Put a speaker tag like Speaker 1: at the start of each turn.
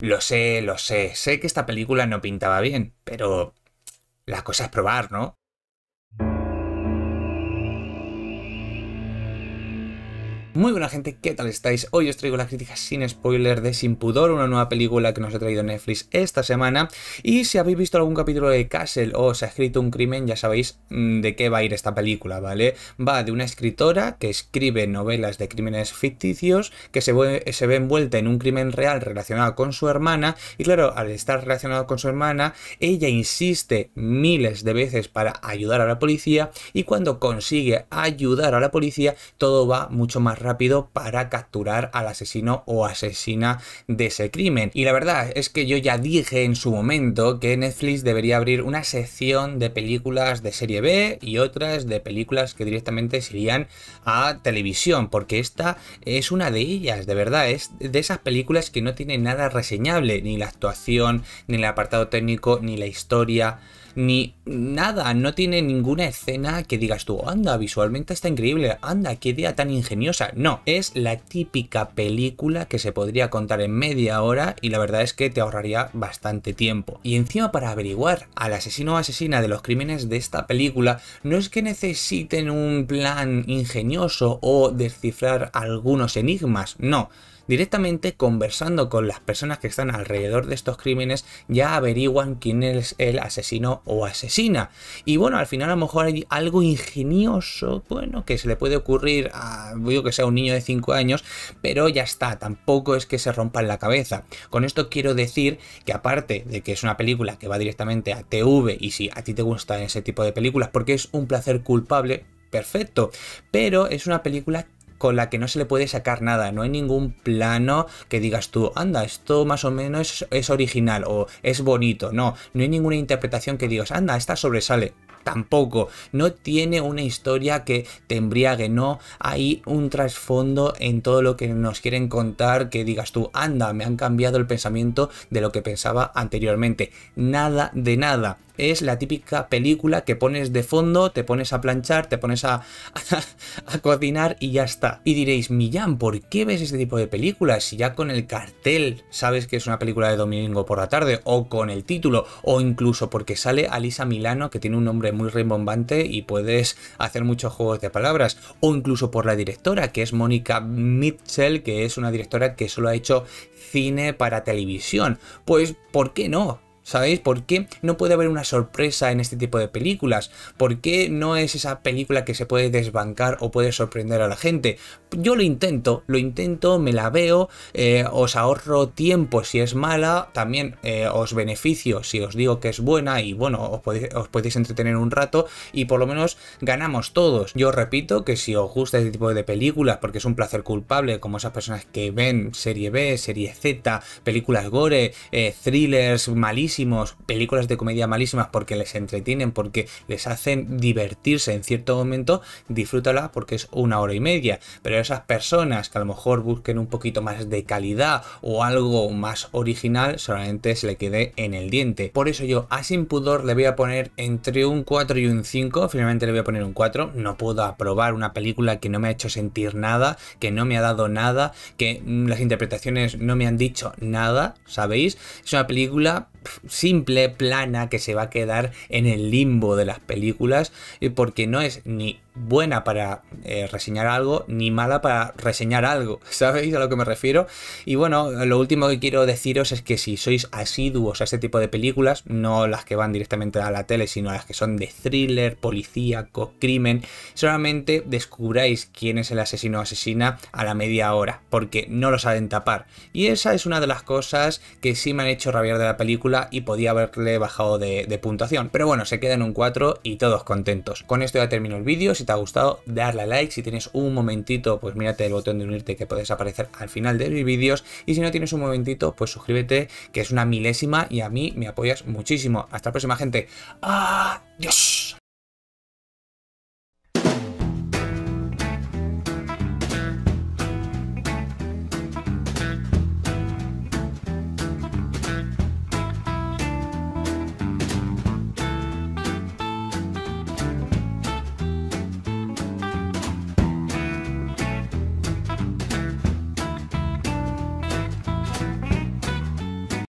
Speaker 1: Lo sé, lo sé, sé que esta película no pintaba bien, pero la cosa es probar, ¿no? Muy buena gente, ¿qué tal estáis? Hoy os traigo la crítica sin spoiler de Sin Pudor, una nueva película que nos ha traído Netflix esta semana. Y si habéis visto algún capítulo de Castle o se ha escrito un crimen, ya sabéis mm, de qué va a ir esta película, ¿vale? Va de una escritora que escribe novelas de crímenes ficticios, que se ve, se ve envuelta en un crimen real relacionado con su hermana. Y claro, al estar relacionado con su hermana, ella insiste miles de veces para ayudar a la policía. Y cuando consigue ayudar a la policía, todo va mucho más rápido para capturar al asesino o asesina de ese crimen. Y la verdad es que yo ya dije en su momento que Netflix debería abrir una sección de películas de serie B y otras de películas que directamente se irían a televisión, porque esta es una de ellas, de verdad, es de esas películas que no tienen nada reseñable, ni la actuación, ni el apartado técnico, ni la historia ni nada, no tiene ninguna escena que digas tú, anda, visualmente está increíble, anda, qué idea tan ingeniosa. No, es la típica película que se podría contar en media hora y la verdad es que te ahorraría bastante tiempo. Y encima para averiguar al asesino o asesina de los crímenes de esta película, no es que necesiten un plan ingenioso o descifrar algunos enigmas, no directamente conversando con las personas que están alrededor de estos crímenes, ya averiguan quién es el asesino o asesina. Y bueno, al final a lo mejor hay algo ingenioso, bueno, que se le puede ocurrir a, digo que sea un niño de 5 años, pero ya está, tampoco es que se rompa en la cabeza. Con esto quiero decir que aparte de que es una película que va directamente a TV y si a ti te gustan ese tipo de películas porque es un placer culpable, perfecto, pero es una película con la que no se le puede sacar nada. No hay ningún plano que digas tú, anda, esto más o menos es original o es bonito. No, no hay ninguna interpretación que digas, anda, esta sobresale. Tampoco, no tiene una historia que te embriague, no hay un trasfondo en todo lo que nos quieren contar que digas tú, anda, me han cambiado el pensamiento de lo que pensaba anteriormente. Nada de nada es la típica película que pones de fondo, te pones a planchar, te pones a, a, cocinar y ya está. Y diréis, Millán, ¿por qué ves este tipo de películas si ya con el cartel sabes que es una película de domingo por la tarde o con el título o incluso porque sale Alisa Milano que tiene un nombre muy rimbombante y puedes hacer muchos juegos de palabras o incluso por la directora que es Mónica Mitchell que es una directora que solo ha hecho cine para televisión. Pues, ¿por qué no? ¿Sabéis por qué no puede haber una sorpresa en este tipo de películas? ¿Por qué no es esa película que se puede desbancar o puede sorprender a la gente? Yo lo intento, lo intento, me la veo, eh, os ahorro tiempo si es mala, también eh, os beneficio si os digo que es buena y bueno, os podéis, entretener un rato y por lo menos ganamos todos. Yo repito que si os gusta este tipo de películas, porque es un placer culpable, como esas personas que ven serie B, serie Z, películas gore, eh, thrillers malísimos, películas de comedia malísimas porque les entretienen, porque les hacen divertirse en cierto momento, disfrútala porque es una hora y media. Pero esas personas que a lo mejor busquen un poquito más de calidad o algo más original, solamente se le quede en el diente. Por eso yo a Sin Pudor le voy a poner entre un 4 y un 5, finalmente le voy a poner un 4, no puedo aprobar una película que no me ha hecho sentir nada, que no me ha dado nada, que las interpretaciones no me han dicho nada, ¿sabéis? Es una película simple, plana, que se va a quedar en el limbo de las películas, eh, porque no es ni buena para eh, reseñar algo ni mala para reseñar algo, ¿sabéis a lo que me refiero? Y bueno, lo último que quiero deciros es que si sois asiduos a este tipo de películas, no las que van directamente a la tele, sino las que son de thriller, policíaco, crimen, solamente descubráis quién es el asesino o asesina a la media hora, porque no lo saben tapar. Y esa es una de las cosas que sí me han hecho rabiar de la película y podía haberle bajado de, puntuación. Pero bueno, se queda en un 4 y todos contentos. Con esto ya termino el vídeo si te ha gustado, darle a like. Si tienes un momentito, pues mírate el botón de unirte que puedes aparecer al final de mis vídeos. Y si no tienes un momentito, pues suscríbete, que es una milésima y a mí me apoyas muchísimo. Hasta la próxima, gente. ¡Adiós!